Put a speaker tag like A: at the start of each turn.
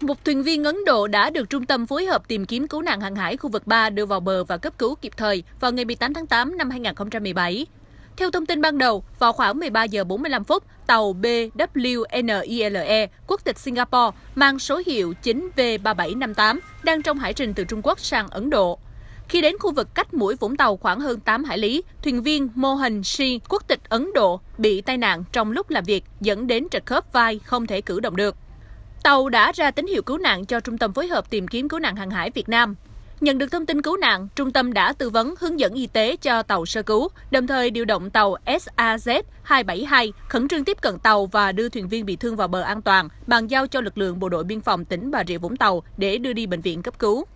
A: Một thuyền viên Ấn Độ đã được Trung tâm phối hợp tìm kiếm cứu nạn hàng hải khu vực 3 đưa vào bờ và cấp cứu kịp thời vào ngày 18 tháng 8 năm 2017. Theo thông tin ban đầu, vào khoảng 13 giờ 45 phút, tàu BWNILE quốc tịch Singapore mang số hiệu 9V3758 đang trong hải trình từ Trung Quốc sang Ấn Độ. Khi đến khu vực cách mũi Vũng Tàu khoảng hơn 8 hải lý, thuyền viên Mohan Shi, quốc tịch Ấn Độ, bị tai nạn trong lúc làm việc dẫn đến trật khớp vai không thể cử động được. Tàu đã ra tín hiệu cứu nạn cho Trung tâm phối hợp tìm kiếm cứu nạn hàng hải Việt Nam. Nhận được thông tin cứu nạn, trung tâm đã tư vấn hướng dẫn y tế cho tàu sơ cứu, đồng thời điều động tàu SAZ-272 khẩn trương tiếp cận tàu và đưa thuyền viên bị thương vào bờ an toàn, bàn giao cho lực lượng bộ đội biên phòng tỉnh Bà Rịa Vũng Tàu để đưa đi bệnh viện cấp cứu.